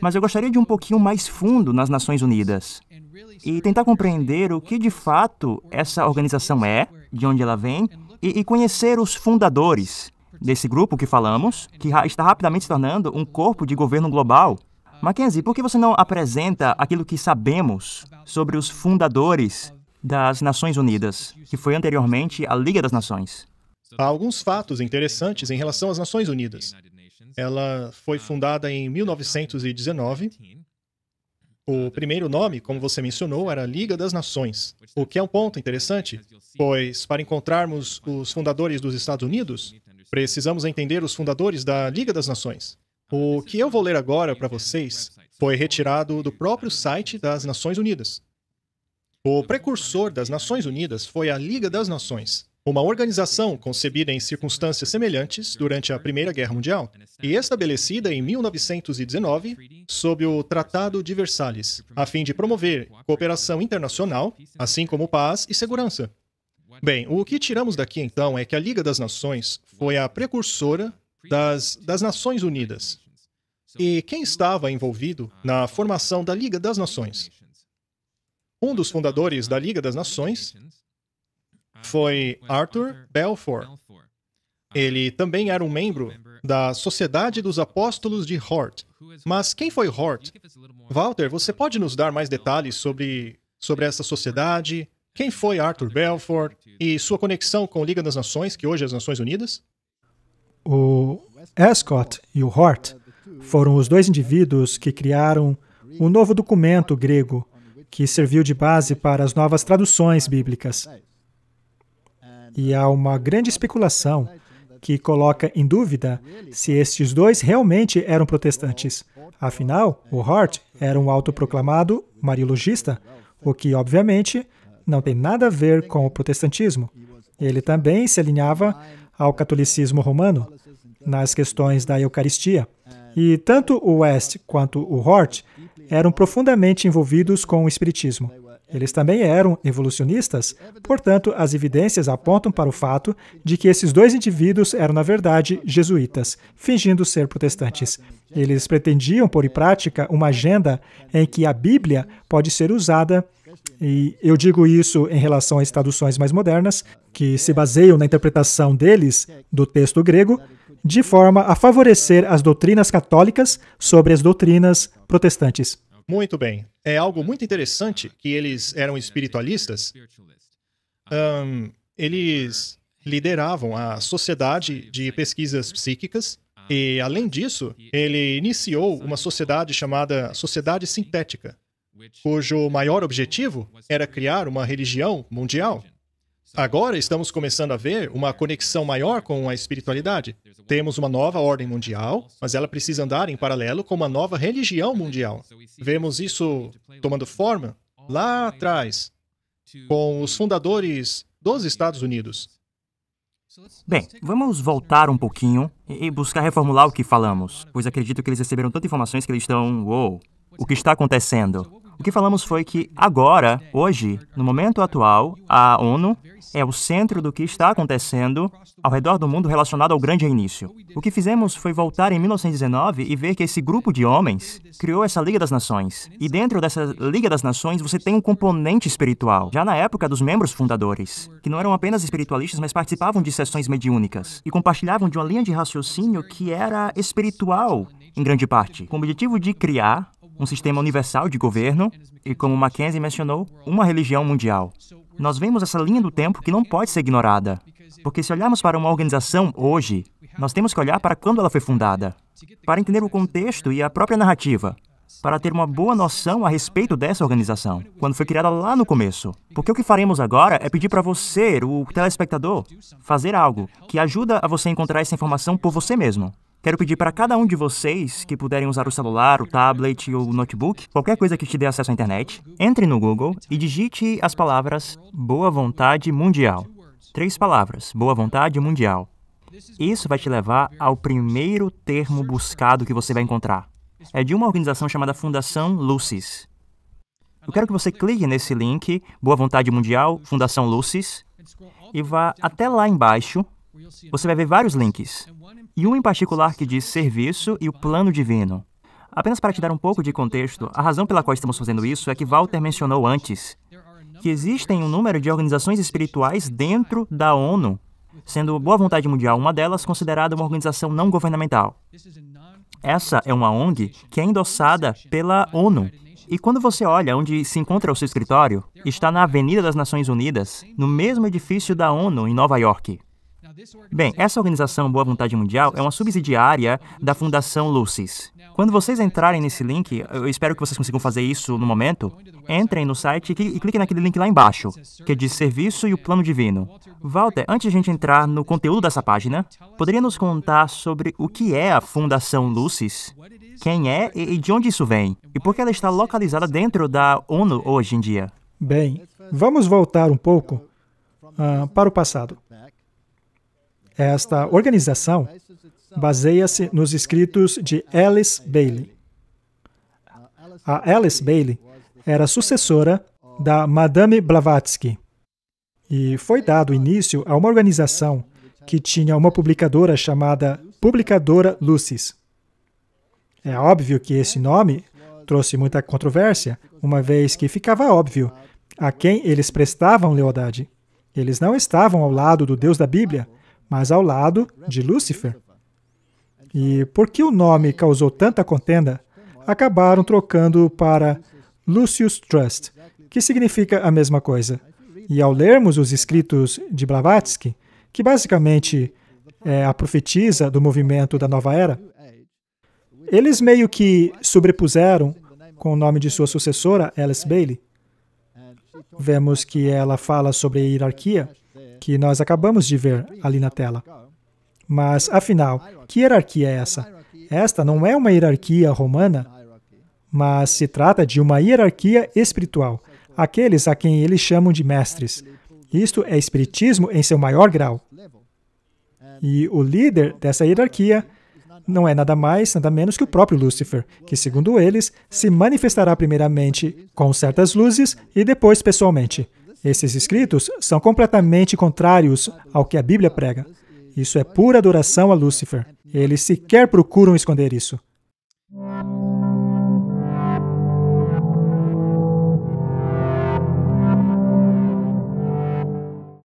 Mas eu gostaria de um pouquinho mais fundo nas Nações Unidas e tentar compreender o que de fato essa organização é, de onde ela vem, e, e conhecer os fundadores desse grupo que falamos, que está rapidamente se tornando um corpo de governo global. Mackenzie, por que você não apresenta aquilo que sabemos sobre os fundadores das Nações Unidas, que foi anteriormente a Liga das Nações? Há alguns fatos interessantes em relação às Nações Unidas. Ela foi ah, fundada em 1919. Tá. O ah, tá. primeiro nome, como você mencionou, era Liga das Nações, o que é um ponto interessante, pois para encontrarmos os fundadores dos Estados Unidos, precisamos entender os fundadores da Liga das Nações. Ah, o que eu vou ler agora para é vocês foi retirado do próprio site das Nações Unidas. O então, precursor das Nações Unidas foi a Liga das Nações, uma organização concebida em circunstâncias semelhantes durante a Primeira Guerra Mundial e estabelecida em 1919 sob o Tratado de Versalhes, a fim de promover cooperação internacional, assim como paz e segurança. Bem, o que tiramos daqui então é que a Liga das Nações foi a precursora das, das Nações Unidas. E quem estava envolvido na formação da Liga das Nações? Um dos fundadores da Liga das Nações ah, foi Arthur Balfour. Ah, Ele é. também era um membro da Sociedade dos Apóstolos de Hort. Mas quem foi Hort? Walter, você pode nos dar mais detalhes sobre, sobre essa sociedade? Quem foi Arthur Balfour e sua conexão com a Liga das Nações, que hoje é as Nações Unidas? O Escott e o Hort foram os dois indivíduos que criaram um novo documento grego que serviu de base para as novas traduções bíblicas. E há uma grande especulação que coloca em dúvida se estes dois realmente eram protestantes. Afinal, o Hart era um autoproclamado mariologista, o que, obviamente, não tem nada a ver com o protestantismo. Ele também se alinhava ao catolicismo romano nas questões da Eucaristia. E tanto o West quanto o Hort eram profundamente envolvidos com o Espiritismo. Eles também eram evolucionistas, portanto, as evidências apontam para o fato de que esses dois indivíduos eram, na verdade, jesuítas, fingindo ser protestantes. Eles pretendiam pôr em prática uma agenda em que a Bíblia pode ser usada e eu digo isso em relação às traduções mais modernas, que se baseiam na interpretação deles do texto grego, de forma a favorecer as doutrinas católicas sobre as doutrinas protestantes. Muito bem. É algo muito interessante que eles eram espiritualistas. Um, eles lideravam a Sociedade de Pesquisas Psíquicas e, além disso, ele iniciou uma sociedade chamada Sociedade Sintética, cujo maior objetivo era criar uma religião mundial. Agora estamos começando a ver uma conexão maior com a espiritualidade. Temos uma nova ordem mundial, mas ela precisa andar em paralelo com uma nova religião mundial. Vemos isso tomando forma lá atrás, com os fundadores dos Estados Unidos. Bem, vamos voltar um pouquinho e buscar reformular o que falamos, pois acredito que eles receberam tantas informações que eles estão. Uou! o que está acontecendo? O que falamos foi que agora, hoje, no momento atual, a ONU é o centro do que está acontecendo ao redor do mundo relacionado ao grande reinício. O que fizemos foi voltar em 1919 e ver que esse grupo de homens criou essa Liga das Nações. E dentro dessa Liga das Nações você tem um componente espiritual, já na época dos membros fundadores, que não eram apenas espiritualistas, mas participavam de sessões mediúnicas e compartilhavam de uma linha de raciocínio que era espiritual em grande parte, com o objetivo de criar um sistema universal de governo e, como Mackenzie mencionou, uma religião mundial. Nós vemos essa linha do tempo que não pode ser ignorada, porque se olharmos para uma organização hoje, nós temos que olhar para quando ela foi fundada, para entender o contexto e a própria narrativa, para ter uma boa noção a respeito dessa organização, quando foi criada lá no começo. Porque o que faremos agora é pedir para você, o telespectador, fazer algo que ajuda a você encontrar essa informação por você mesmo. Quero pedir para cada um de vocês que puderem usar o celular, o tablet ou o notebook, qualquer coisa que te dê acesso à internet, entre no Google e digite as palavras Boa Vontade Mundial. Três palavras: Boa Vontade Mundial. Isso vai te levar ao primeiro termo buscado que você vai encontrar. É de uma organização chamada Fundação Lucis. Eu quero que você clique nesse link, Boa Vontade Mundial, Fundação Lucis, e vá até lá embaixo você vai ver vários links, e um em particular que diz serviço e o plano divino. Apenas para te dar um pouco de contexto, a razão pela qual estamos fazendo isso é que Walter mencionou antes que existem um número de organizações espirituais dentro da ONU, sendo Boa Vontade Mundial uma delas considerada uma organização não governamental. Essa é uma ONG que é endossada pela ONU. E quando você olha onde se encontra o seu escritório, está na Avenida das Nações Unidas, no mesmo edifício da ONU, em Nova York. Bem, essa organização Boa Vontade Mundial é uma subsidiária da Fundação Lucis. Quando vocês entrarem nesse link, eu espero que vocês consigam fazer isso no momento, entrem no site e cliquem naquele link lá embaixo, que é diz Serviço e o Plano Divino. Walter, antes de a gente entrar no conteúdo dessa página, poderia nos contar sobre o que é a Fundação Lucis? Quem é e de onde isso vem? E por que ela está localizada dentro da ONU hoje em dia? Bem, vamos voltar um pouco uh, para o passado. Esta organização baseia-se nos escritos de Alice Bailey. A Alice Bailey era sucessora da Madame Blavatsky e foi dado início a uma organização que tinha uma publicadora chamada Publicadora Lucis. É óbvio que esse nome trouxe muita controvérsia, uma vez que ficava óbvio a quem eles prestavam lealdade. Eles não estavam ao lado do Deus da Bíblia, mas ao lado de Lúcifer. E porque o nome causou tanta contenda, acabaram trocando para Lucius Trust, que significa a mesma coisa. E ao lermos os escritos de Blavatsky, que basicamente é a profetisa do movimento da nova era, eles meio que sobrepuseram com o nome de sua sucessora, Alice Bailey. Vemos que ela fala sobre hierarquia que nós acabamos de ver ali na tela. Mas, afinal, que hierarquia é essa? Esta não é uma hierarquia romana, mas se trata de uma hierarquia espiritual, aqueles a quem eles chamam de mestres. Isto é espiritismo em seu maior grau. E o líder dessa hierarquia não é nada mais, nada menos que o próprio Lúcifer, que, segundo eles, se manifestará primeiramente com certas luzes e depois pessoalmente. Esses escritos são completamente contrários ao que a Bíblia prega. Isso é pura adoração a Lúcifer. Eles sequer procuram esconder isso.